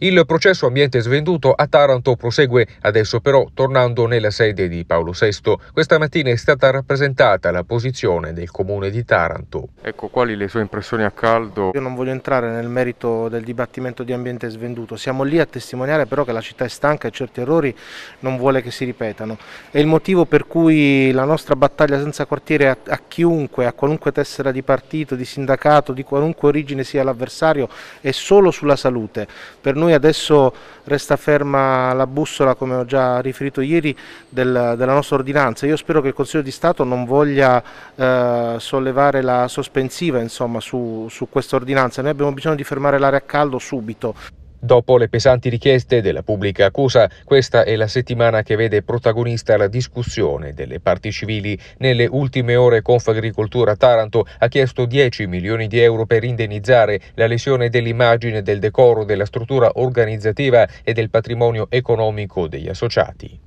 Il processo ambiente svenduto a Taranto prosegue, adesso però tornando nella sede di Paolo VI. Questa mattina è stata rappresentata la posizione del comune di Taranto. Ecco, quali le sue impressioni a caldo? Io non voglio entrare nel merito del dibattimento di ambiente svenduto, siamo lì a testimoniare però che la città è stanca e certi errori non vuole che si ripetano. È il motivo per cui la nostra battaglia senza quartiere a, a chiunque, a qualunque tessera di partito, di sindacato, di qualunque origine sia l'avversario, è solo sulla salute. Per noi noi adesso resta ferma la bussola, come ho già riferito ieri, del, della nostra ordinanza. Io spero che il Consiglio di Stato non voglia eh, sollevare la sospensiva insomma, su, su questa ordinanza. Noi abbiamo bisogno di fermare l'aria a caldo subito. Dopo le pesanti richieste della pubblica accusa, questa è la settimana che vede protagonista la discussione delle parti civili. Nelle ultime ore Confagricoltura Taranto ha chiesto 10 milioni di euro per indennizzare la lesione dell'immagine, del decoro, della struttura organizzativa e del patrimonio economico degli associati.